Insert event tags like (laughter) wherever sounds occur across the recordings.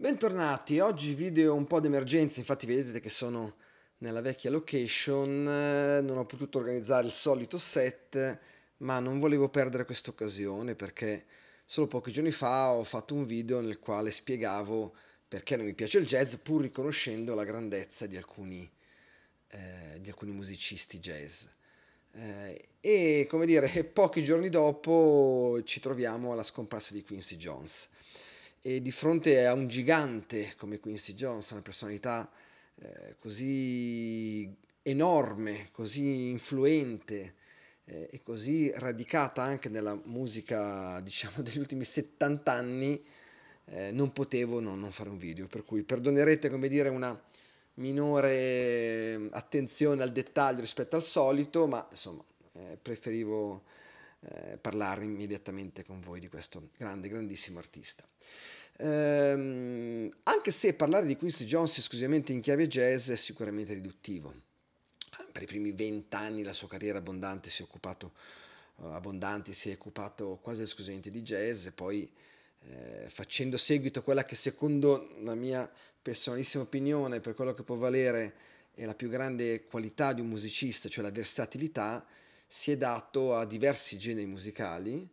Bentornati, oggi video un po' d'emergenza, infatti vedete che sono nella vecchia location, eh, non ho potuto organizzare il solito set, ma non volevo perdere questa occasione perché solo pochi giorni fa ho fatto un video nel quale spiegavo perché non mi piace il jazz pur riconoscendo la grandezza di alcuni, eh, di alcuni musicisti jazz. Eh, e come dire, (laughs) pochi giorni dopo ci troviamo alla scomparsa di Quincy Jones e di fronte a un gigante come Quincy Jones, una personalità eh, così enorme, così influente eh, e così radicata anche nella musica (laughs) diciamo degli ultimi 70 anni, eh, non potevo no, non fare un video, per cui perdonerete come dire una minore ehm, attenzione al dettaglio rispetto al solito, ma insomma eh, preferivo eh, parlare immediatamente con voi di questo grande, grandissimo artista. Ehm, anche se parlare di Quincy Jones esclusivamente in chiave jazz è sicuramente riduttivo. Per i primi vent'anni la sua carriera abbondante si è occupato, eh, si è occupato quasi esclusivamente di jazz e poi eh, facendo seguito a quella che secondo la mia personalissima opinione, per quello che può valere, è la più grande qualità di un musicista, cioè la versatilità, si è dato a diversi generi musicali,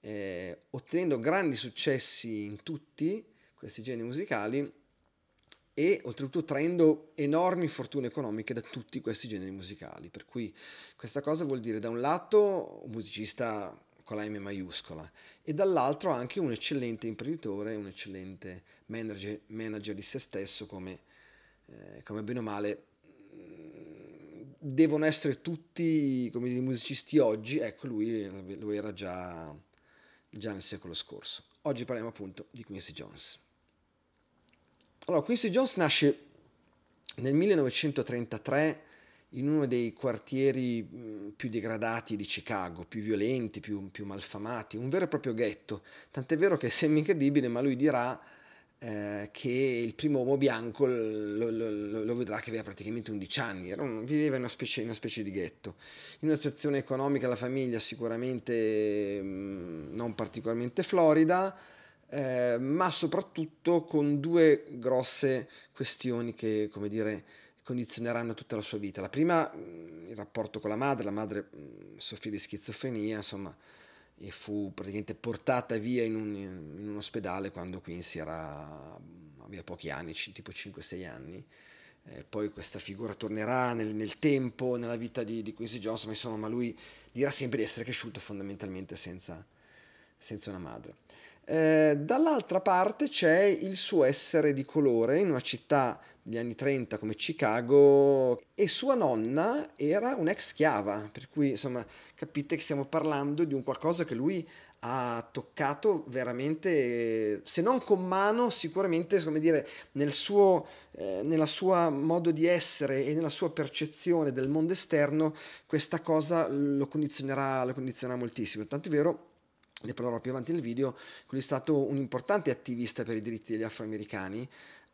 eh, ottenendo grandi successi in tutti questi generi musicali e oltretutto traendo enormi fortune economiche da tutti questi generi musicali. Per cui questa cosa vuol dire da un lato un musicista con la M maiuscola e dall'altro anche un eccellente imprenditore, un eccellente manager, manager di se stesso come, eh, come bene o male devono essere tutti come i musicisti oggi, ecco lui lo era già, già nel secolo scorso. Oggi parliamo appunto di Quincy Jones. Allora, Quincy Jones nasce nel 1933 in uno dei quartieri più degradati di Chicago, più violenti, più, più malfamati, un vero e proprio ghetto. Tant'è vero che sembra incredibile, ma lui dirà eh, che il primo uomo bianco lo, lo, lo, vedrà che aveva praticamente 11 anni, un, viveva in una, specie, in una, specie, di ghetto. In una situazione economica la famiglia sicuramente mh, mm, non particolarmente florida, eh, ma soprattutto con due grosse questioni che, come dire, condizioneranno tutta la sua vita. La prima, mm, il rapporto con la madre, la madre mm, soffrì di schizofrenia, insomma, e fu praticamente portata via in un, in un ospedale quando Quincy era, aveva pochi anni, tipo 5-6 anni. E eh, poi questa figura tornerà nel, nel tempo, nella vita di, di, Quincy Johnson, ma insomma, lui dirà sempre di essere cresciuto fondamentalmente senza, senza una madre. Eh, dall'altra parte c'è il suo essere di colore in una città degli anni 30 come Chicago e sua nonna era un'ex schiava, per cui insomma capite che stiamo parlando di un qualcosa che lui ha toccato veramente, se non con mano, sicuramente come dire, nel suo eh, nella sua modo di essere e nella sua percezione del mondo esterno, questa cosa lo condizionerà, lo condizionerà moltissimo. Tant'è vero ne parlerò più avanti nel video, quindi è stato un importante attivista per i diritti degli afroamericani,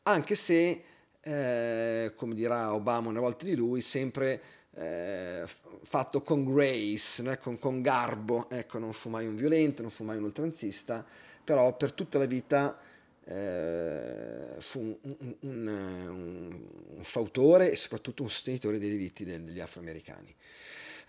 anche se, eh, come dirà Obama una volta di lui, sempre eh, fatto con grace, né? con, con, garbo, ecco, non fu mai un violento, non fu mai un oltranzista, però per tutta la vita eh, fu un, un, un, un, fautore e soprattutto un sostenitore dei diritti degli afroamericani.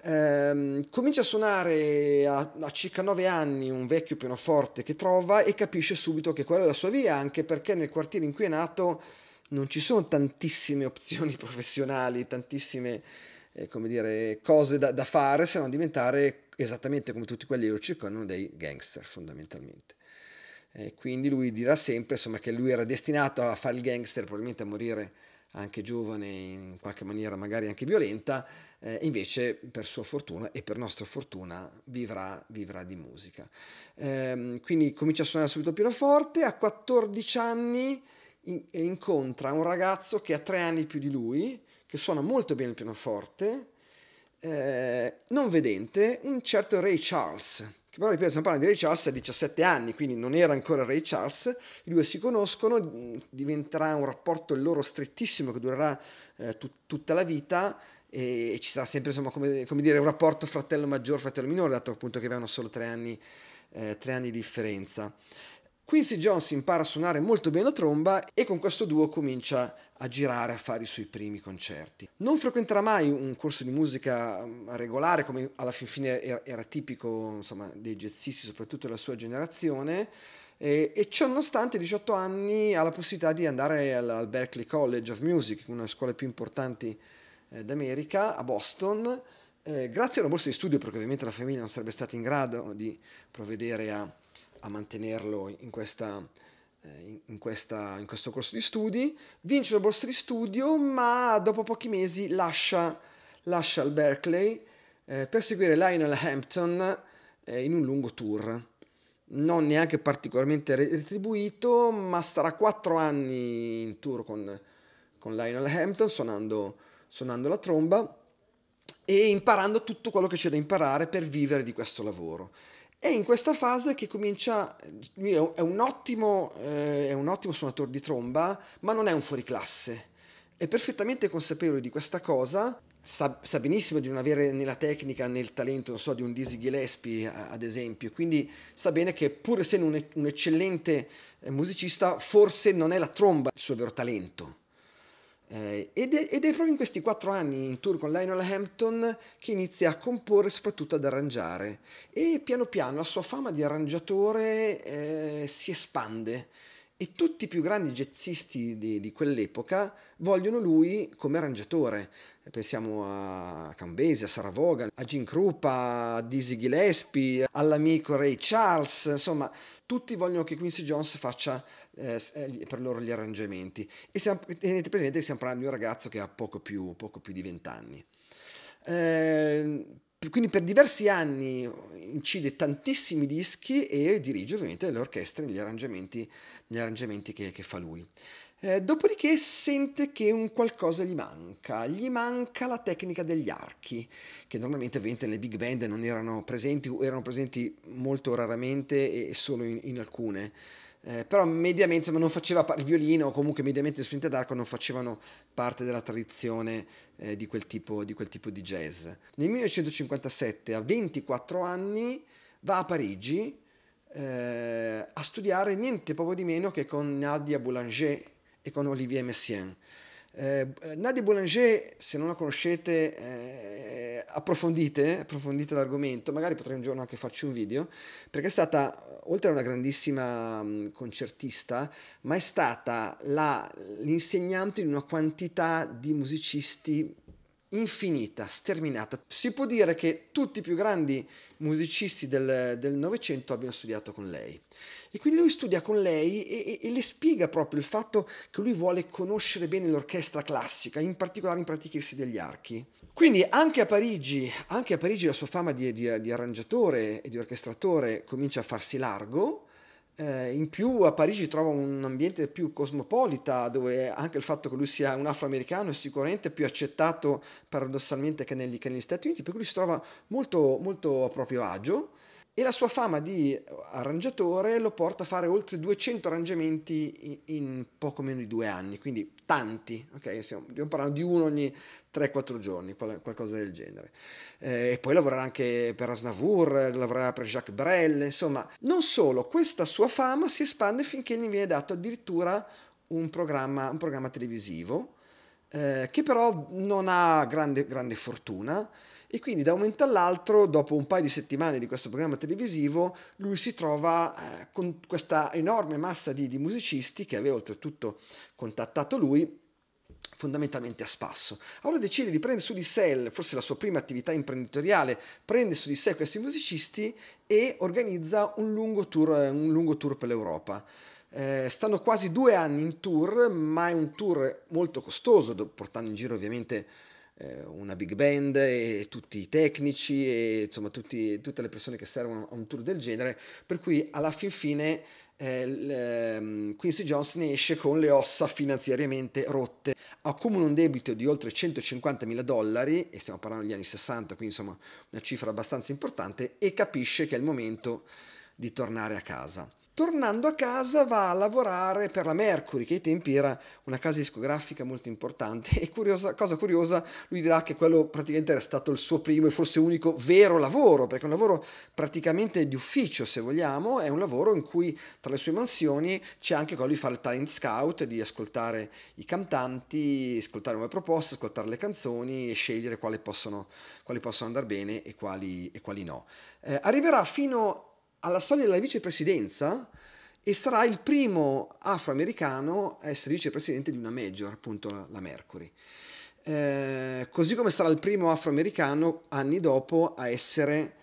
Ehm, comincia a suonare a, a, circa 9 anni un vecchio pianoforte che trova e capisce subito che quella è la sua via, anche perché nel quartiere in cui è nato non ci sono tantissime (laughs) opzioni professionali, tantissime eh, come dire, cose da, da fare se non diventare esattamente come tutti quelli che lo circondano dei gangster fondamentalmente. E eh, quindi lui dirà sempre insomma, che lui era destinato a fare il gangster, probabilmente a morire anche giovane, in qualche maniera magari anche violenta, eh, invece per sua fortuna e per nostra fortuna vivrà, vivrà di musica. Ehm, quindi comincia a suonare subito pianoforte, a 14 anni in, eh, incontra un ragazzo che ha tre anni più di lui, che suona molto bene il pianoforte, eh, non vedente, un certo Ray Charles che però ripeto, stiamo parlando di Ray Charles, ha 17 anni, quindi non era ancora Ray Charles, i due si conoscono, diventerà un rapporto loro strettissimo che durerà eh, tut- tutta la vita e ci sarà sempre insomma come, come, dire un rapporto fratello maggiore fratello minore dato appunto che avevano solo tre anni, eh, tre anni di differenza Quincy Jones impara a suonare molto bene la tromba e con questo duo comincia a girare, a fare i suoi primi concerti. Non frequenterà mai un corso di musica mm, regolare, come alla fin fine er-, era, tipico insomma, dei jazzisti, soprattutto della sua generazione, e, e ciononostante a 18 anni ha la possibilità di andare al, al Berklee College of Music, una delle scuole più importanti eh, d'America, a Boston, eh, grazie a una borsa di studio, perché ovviamente la famiglia non sarebbe stata in grado di provvedere a a mantenerlo in, questa, eh, in, questa, in questo corso di studi, vince la borsa di studio, ma dopo pochi mesi lascia, lascia il Berkeley eh, per seguire Lionel Hampton eh, in un lungo tour. Non neanche particolarmente retribuito, ma starà quattro anni in tour con, con Lionel Hampton suonando, suonando la tromba e imparando tutto quello che c'è da imparare per vivere di questo lavoro. È in questa fase che comincia, lui è un, ottimo, eh, è un ottimo suonatore di tromba, ma non è un fuoriclasse. È perfettamente consapevole di questa cosa, sa, sa benissimo di non avere nella tecnica, nel talento, non so, di un Dizzy Gillespie, ad esempio, quindi sa bene che pur essendo un, un eccellente eh, musicista, forse non è la tromba il suo vero talento. Eh, ed, è, ed, è, proprio in questi quattro anni in tour con Lionel Hampton che inizia a comporre e soprattutto ad arrangiare e piano piano la sua fama di arrangiatore eh, si espande. E tutti i più grandi jazzisti di, di quell'epoca vogliono lui come arrangiatore. Pensiamo a Cambesi, a Sarah Vaughan, a Gene Krupa, a Dizzy Gillespie, all'amico Ray Charles, insomma, tutti vogliono che Quincy Jones faccia eh, eh per loro gli arrangiamenti. E siamo, tenete presente che stiamo parlando di un ragazzo che ha poco più, poco più di 20 anni. Eh, quindi per diversi anni eh, incide tantissimi dischi e dirige ovviamente le orchestre negli arrangiamenti, negli arrangiamenti che, che fa lui. Eh, dopodiché sente che un qualcosa gli manca, gli manca la tecnica degli archi, che normalmente ovviamente nelle big band non erano presenti o erano presenti molto raramente e solo in, in alcune eh, però mediamente non faceva il violino o comunque mediamente le spinte d'arco non facevano parte della tradizione eh, di, quel tipo, di quel tipo di jazz. Nel 1957, a 24 anni, va a Parigi eh, a studiare niente poco di meno che con Nadia Boulanger e con Olivier Messiaen. Eh, Nadia Boulanger, se non la conoscete, eh, approfondite, approfondite l'argomento, magari potrei un giorno anche farci un video, perché è stata, oltre a una grandissima mm, concertista, ma è stata l'insegnante di una quantità di musicisti infinita, sterminata. Si può dire che tutti i più grandi musicisti del Novecento abbiano studiato con lei. E quindi lui studia con lei e, e, e le spiega proprio il fatto che lui vuole conoscere bene l'orchestra classica, in particolare impratichirsi degli archi. Quindi anche a Parigi, anche a Parigi la sua fama di, di, di arrangiatore e di orchestratore comincia a farsi largo, eh, in più a Parigi trova un ambiente più cosmopolita, dove anche il fatto che lui sia un afroamericano è sicuramente più accettato paradossalmente che negli, che negli Stati Uniti, per cui lui si trova molto, molto a proprio agio e la sua fama di arrangiatore lo porta a fare oltre 200 arrangiamenti in poco meno di due anni, quindi tanti, ok? Stiamo parlando di uno ogni 3-4 giorni, qualcosa del genere. Eh, e poi lavorerà anche per Asnavour, lavorerà per Jacques Brel, insomma, non solo, questa sua fama si espande finché gli viene dato addirittura un programma, un programma televisivo, eh, che però non ha grande, grande fortuna. E quindi da un momento all'altro, dopo un paio di settimane di questo programma televisivo, lui si trova eh, con questa enorme massa di, di musicisti che aveva oltretutto contattato lui fondamentalmente a spasso. Allora decide di prendere su di sé, forse la sua prima attività imprenditoriale, prende su di sé questi musicisti e organizza un lungo tour, un lungo tour per l'Europa. Eh, stanno quasi due anni in tour, ma è un tour molto costoso, portando in giro ovviamente eh, una big band e tutti i tecnici e insomma tutti, tutte le persone che servono a un tour del genere, per cui alla fin fine eh, ehm, Quincy Jones ne esce con le ossa finanziariamente rotte, accumula un debito di oltre 150 mila dollari, e stiamo parlando degli anni 60, quindi insomma una cifra abbastanza importante, e capisce che è il momento di tornare a casa tornando a casa va a lavorare per la Mercury, che ai tempi era una casa discografica molto importante e curiosa, cosa curiosa, lui dirà che quello praticamente era stato il suo primo e forse unico vero lavoro, perché è un lavoro praticamente di ufficio se vogliamo, è un lavoro in cui tra le sue mansioni c'è anche quello di fare il talent scout, di ascoltare i cantanti, ascoltare nuove proposte, ascoltare le canzoni e scegliere quali possono, quali possono andare bene e quali, e quali no. Eh, arriverà fino alla soglia della vicepresidenza e sarà il primo afroamericano a essere vicepresidente di una major, appunto la Mercury. Eh, così come sarà il primo afroamericano anni dopo a essere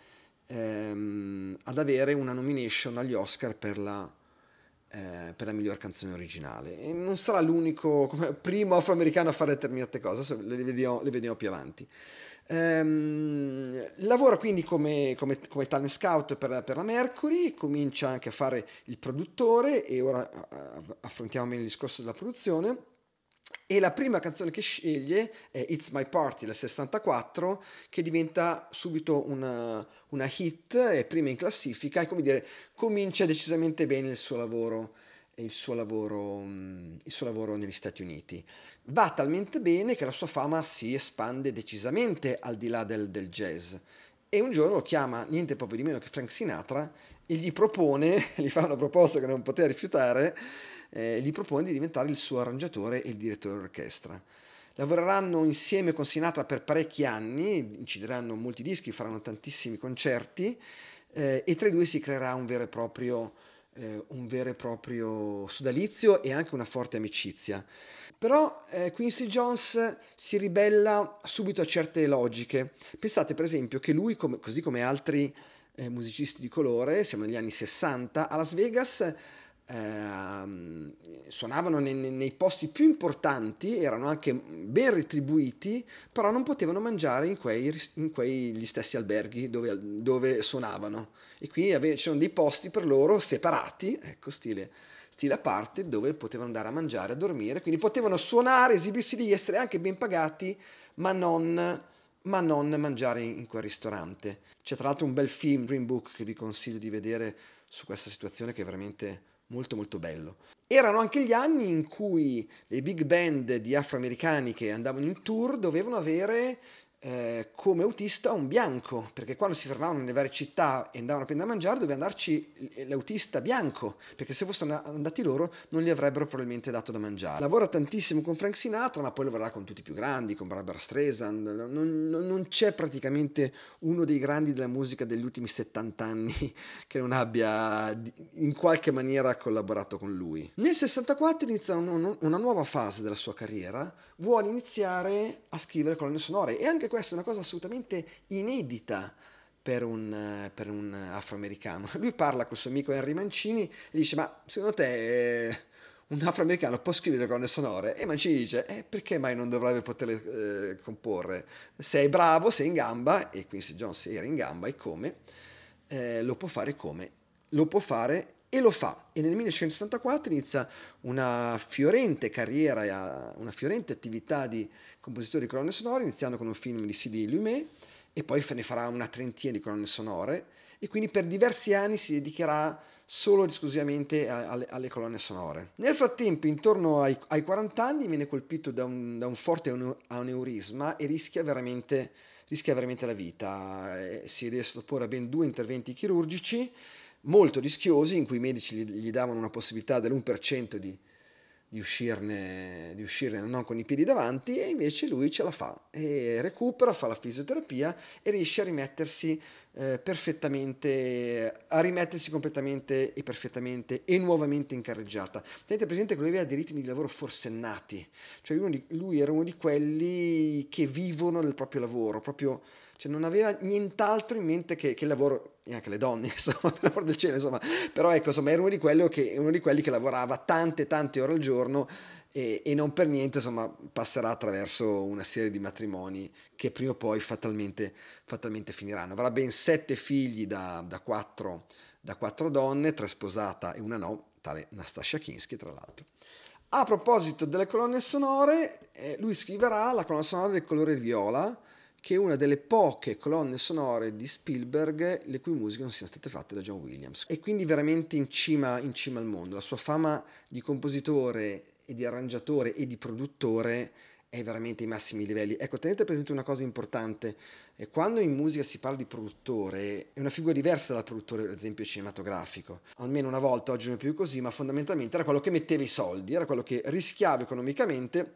ehm, ad avere una nomination agli Oscar per la, eh, per la miglior canzone originale. E non sarà l'unico come, primo afroamericano a fare determinate cose, le vediamo, le vediamo più avanti. Ehm, lavora quindi come, come, come talent scout per, per, la Mercury, comincia anche a fare il produttore e ora affrontiamo meglio il discorso della produzione. E la prima canzone che sceglie è It's My Party del 64, che diventa subito una, una hit, è prima in classifica e come dire, comincia decisamente bene il suo lavoro il suo, lavoro, il suo lavoro negli Stati Uniti. Va talmente bene che la sua fama si espande decisamente al di là del, del jazz. E un giorno lo chiama niente proprio di meno che Frank Sinatra e gli propone, (laughs) gli fa una proposta che non poteva rifiutare, eh, gli propone di diventare il suo arrangiatore e il direttore d'orchestra. Lavoreranno insieme con Sinatra per parecchi anni, incideranno molti dischi, faranno tantissimi concerti eh, e tra i due si creerà un vero e proprio eh, un vero e proprio sodalizio e anche una forte amicizia. Però eh, Quincy Jones si ribella subito a certe logiche. Pensate per esempio che lui, come, così come altri eh, musicisti di colore, siamo negli anni 60, a Las Vegas Ehm, suonavano nei, nei, posti più importanti, erano anche ben retribuiti, però non potevano mangiare in, quei, in quegli stessi alberghi dove, dove suonavano. E quindi ave- c'erano dei posti per loro separati, ecco, stile, stile a parte, dove potevano andare a mangiare, a dormire, quindi potevano suonare, esibirsi lì, essere anche ben pagati, ma non ma non mangiare in quel ristorante. C'è tra l'altro un bel film, Green Book, che vi consiglio di vedere su questa situazione che è veramente molto molto bello. Erano anche gli anni in cui le big band di afroamericani che andavano in tour dovevano avere eh, come autista un bianco, perché quando si fermavano nelle varie città e andavano a prendere a mangiare doveva andarci l'autista bianco, perché se fossero andati loro non gli avrebbero probabilmente dato da mangiare. Lavora tantissimo con Frank Sinatra, ma poi lavorerà con tutti i più grandi, con Barbara Streisand, non, non, non c'è praticamente uno dei grandi della musica degli ultimi 70 anni (laughs) che non abbia in qualche maniera collaborato con lui. Nel 64 inizia una nuova fase della sua carriera, vuole iniziare a scrivere colonne sonore e anche questa è una cosa assolutamente inedita per un, eh, per un afroamericano. Lui parla col suo amico Henry Mancini e gli dice: Ma secondo te eh, un afroamericano può scrivere le corne sonore? E Mancini dice: eh, Perché mai non dovrebbe poterle eh, comporre? Sei bravo, sei in gamba, e Quincy Jones era in gamba, e come? Eh, lo può fare come? Lo può fare e lo fa e nel 1964 inizia una fiorente carriera, una fiorente attività di compositore di colonne sonore, iniziando con un film di CD Lumet e poi ne farà una trentina di colonne sonore e quindi per diversi anni si dedicherà solo ed esclusivamente alle, alle, colonne sonore. Nel frattempo, intorno ai, ai 40 anni, viene colpito da un, da un forte aneurisma e rischia veramente, rischia veramente la vita. Eh, si deve sottoporre a ben due interventi chirurgici molto rischiosi in cui i medici gli, gli davano una possibilità dell'1% di, di, uscirne, di uscirne non con i piedi davanti e invece lui ce la fa e recupera, fa la fisioterapia e riesce a rimettersi eh, perfettamente a rimettersi completamente e perfettamente e nuovamente in carreggiata. Tenete presente che lui aveva dei ritmi di lavoro forsennati, cioè di, lui era uno di quelli che vivono del proprio lavoro, proprio, cioè non aveva nient'altro in mente che, che il lavoro e anche le donne, (laughs) insomma, per l'amor del cielo, insomma, però ecco, insomma, era uno di, che, uno di quelli che lavorava tante, tante ore al giorno e, e, non per niente insomma passerà attraverso una serie di matrimoni che prima o poi fatalmente, fatalmente finiranno. Avrà ben sette figli da, da, quattro, da quattro donne, tre sposata e una no, tale Nastasia Kinski tra l'altro. A proposito delle colonne sonore, eh, lui scriverà la colonna sonora del colore viola, che è una delle poche colonne sonore di Spielberg le cui musiche non siano state fatte da John Williams. E quindi veramente in cima, in cima al mondo. La sua fama di compositore e di arrangiatore e di produttore è veramente ai massimi livelli. Ecco, tenete presente una cosa importante, eh, quando in musica si parla di produttore, è una figura diversa dal produttore, ad esempio, cinematografico. Almeno una volta, oggi non è più così, ma fondamentalmente era quello che metteva i soldi, era quello che rischiava economicamente,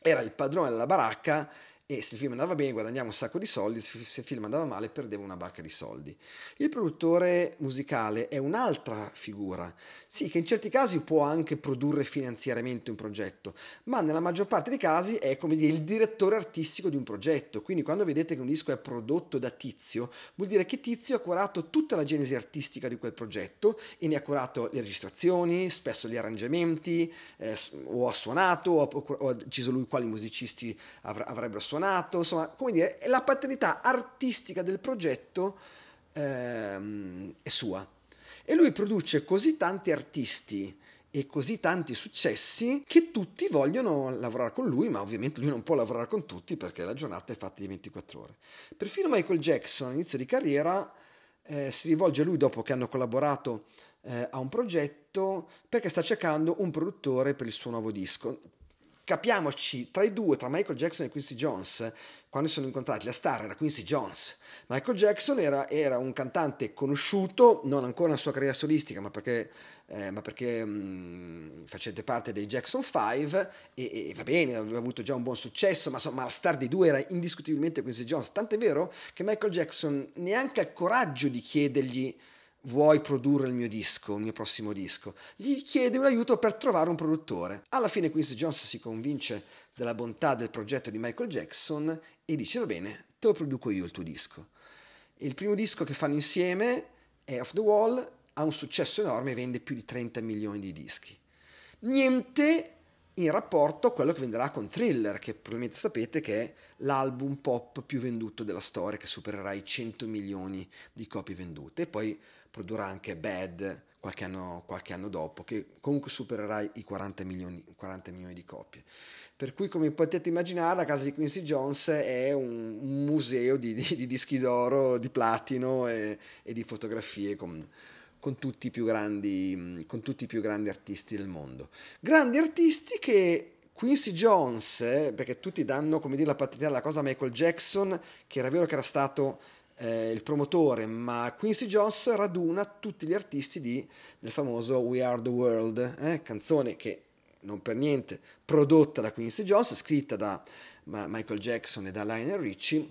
era il padrone della baracca e se il film andava bene guadagnava un sacco di soldi, se il film andava male perdevo una barca di soldi. Il produttore musicale è un'altra figura, sì che in certi casi può anche produrre finanziariamente un progetto, ma nella maggior parte dei casi è come dire il direttore artistico di un progetto, quindi quando vedete che un disco è prodotto da Tizio, vuol dire che Tizio ha curato tutta la genesi artistica di quel progetto e ne ha curato le registrazioni, spesso gli arrangiamenti, eh, o ha suonato, o ha, o ha deciso lui quali musicisti avrebbero suonato, suonato, insomma, come dire, la paternità artistica del progetto ehm, è sua. E lui produce così tanti artisti e così tanti successi che tutti vogliono lavorare con lui, ma ovviamente lui non può lavorare con tutti perché la giornata è fatta di 24 ore. Perfino Michael Jackson all'inizio di carriera eh, si rivolge a lui dopo che hanno collaborato eh, a un progetto perché sta cercando un produttore per il suo nuovo disco capiamoci, tra i due, tra Michael Jackson e Quincy Jones, quando si sono incontrati, la star era Quincy Jones. Michael Jackson era, era un cantante conosciuto, non ancora nella sua carriera solistica, ma perché, eh, ma perché mh, mm, facente parte dei Jackson 5 e, e, va bene, aveva avuto già un buon successo, ma insomma la star dei due era indiscutibilmente Quincy Jones. Tant'è vero che Michael Jackson neanche ha il coraggio di chiedergli vuoi produrre il mio disco, il mio prossimo disco? Gli chiede un aiuto per trovare un produttore. Alla fine Quincy Jones si convince della bontà del progetto di Michael Jackson e dice va bene, te lo produco io il tuo disco. Il primo disco che fanno insieme è Off the Wall, ha un successo enorme vende più di 30 milioni di dischi. Niente in rapporto a quello che venderà con Thriller, che probabilmente sapete che è l'album pop più venduto della storia, che supererà i 100 milioni di copie vendute. E poi produrrà anche Bad qualche anno, qualche anno dopo, che comunque supererà i 40 milioni, 40 milioni, di copie. Per cui, come potete immaginare, la casa di Quincy Jones è un, un museo di, di, di, dischi d'oro, di platino e, e di fotografie con, con, tutti grandi, con tutti i più grandi artisti del mondo. Grandi artisti che Quincy Jones, eh, perché tutti danno come dire, la paternità alla cosa a Michael Jackson, che era vero che era stato eh, il promotore, ma Quincy Jones raduna tutti gli artisti di, del famoso We Are the World, eh, canzone che non per niente prodotta da Quincy Jones, scritta da ma, Michael Jackson e da Lionel Richie,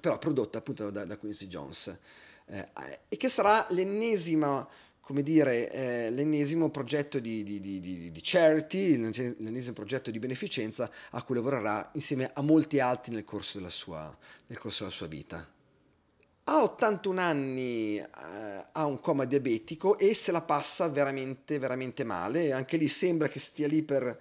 però prodotta appunto da, da Quincy Jones, eh, e che sarà l'ennesima come dire, eh, l'ennesimo progetto di, di, di, di, charity, l'ennesimo progetto di beneficenza a cui lavorerà insieme a molti altri nel corso della sua, corso della sua vita. A 81 anni eh, ha un coma diabetico e se la passa veramente, veramente male. Anche lì sembra che stia lì per,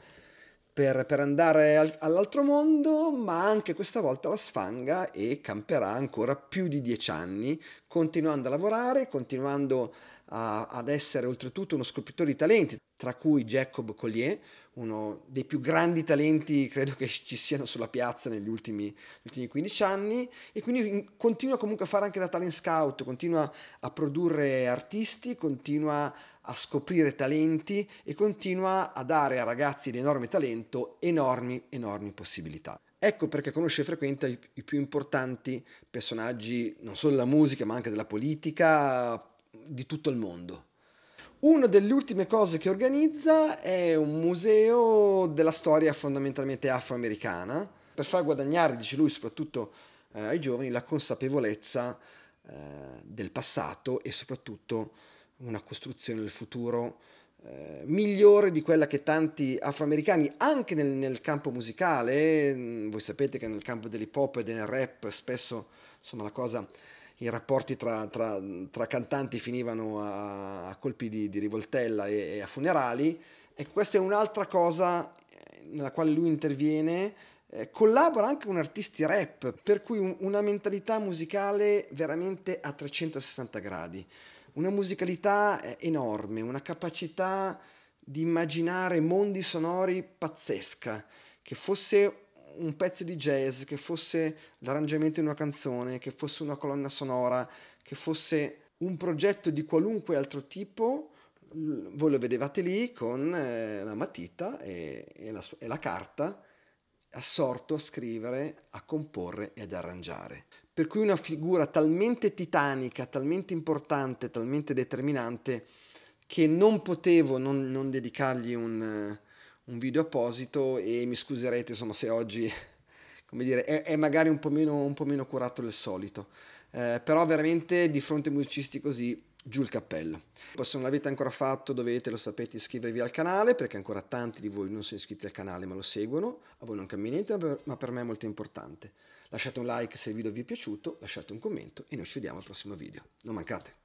per, per andare al, all'altro mondo, ma anche questa volta la sfanga e camperà ancora più di 10 anni, continuando a lavorare, continuando a, ad essere oltretutto uno scopritore di talenti tra cui Jacob Collier, uno dei più grandi talenti credo che ci siano sulla piazza negli ultimi, negli ultimi 15 anni e quindi continua comunque a fare anche da talent scout, continua a produrre artisti, continua a scoprire talenti e continua a dare a ragazzi di enorme talento enormi, enormi possibilità. Ecco perché conosce e frequenta i, i più importanti personaggi non solo della musica ma anche della politica di tutto il mondo una delle ultime cose che organizza è un museo della storia fondamentalmente afroamericana, per far guadagnare, dice lui, soprattutto eh, ai giovani, la consapevolezza eh, del passato e soprattutto una costruzione del futuro eh, migliore di quella che tanti afroamericani, anche nel, nel, campo musicale, mm, voi sapete che nel campo dell'hip hop e del rap spesso insomma, la cosa i rapporti tra, tra, tra cantanti finivano a, a colpi di, di rivoltella e, e, a funerali e questa è un'altra cosa eh, nella quale lui interviene. Eh, collabora anche con artisti rap, per cui un, una mentalità musicale veramente a 360 gradi, una musicalità eh, enorme, una capacità di immaginare mondi sonori pazzesca, che fosse un pezzo di jazz, che fosse l'arrangiamento di una canzone, che fosse una colonna sonora, che fosse un progetto di qualunque altro tipo, voi lo vedevate lì con eh, la matita e, e, la, e la carta assorto a scrivere, a comporre e ad arrangiare. Per cui una figura talmente titanica, talmente importante, talmente determinante, che non potevo non, non dedicargli un, un video apposito e mi scuserete insomma se oggi (laughs) come dire, è, è magari un po, meno, un po, meno, curato del solito, eh, però veramente di fronte a musicisti così giù il cappello. Poi se non l'avete ancora fatto dovete, lo sapete, iscrivervi al canale perché ancora tanti di voi non sono iscritti al canale ma lo seguono, a voi non camminate ma per me è molto importante. Lasciate un like se il video vi è piaciuto, lasciate un commento e noi ci vediamo al prossimo video. Non mancate!